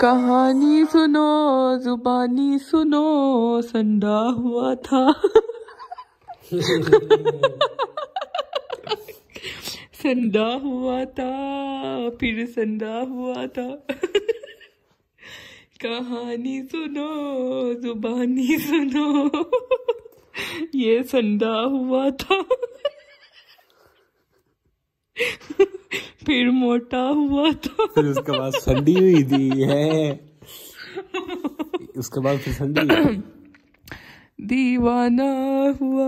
कहानी सुनो जुबानी सुनो संडा हुआ था संडा हुआ था फिर संडा हुआ था कहानी सुनो जुबानी सुनो ये संडा हुआ था फिर मोटा हुआ तो फिर उसके बाद ठंडी हुई थी है उसके बाद फिर ठंडी दीवाना हुआ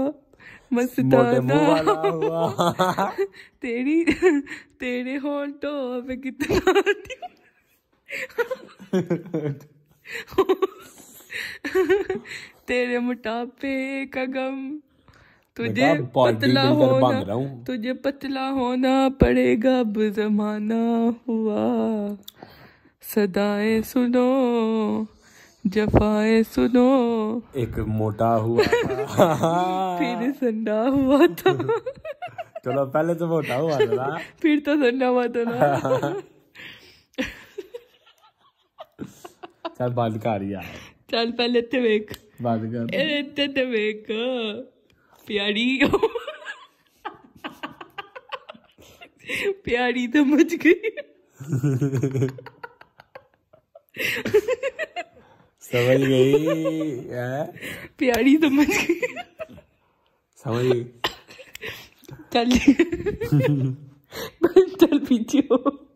मस्ताना हुआ तेरी तेरे होंठों पे कितना तेरे मोटापे का गम तुझे पतला होना तुझे पतला होना पड़ेगा अब जमाना हुआ सदाए सुनो जफाए सुनो एक मोटा हुआ फिर संडा हुआ था चलो पहले तो मोटा हुआ था फिर तो संडा हुआ था ना चल बंद कर यार चल पहले तो देख बंद कर ते तो देख प्यारी प्यारी तो मच गई समझ गई प्यारी तो मच गई समझ गई चल चल पीछे हो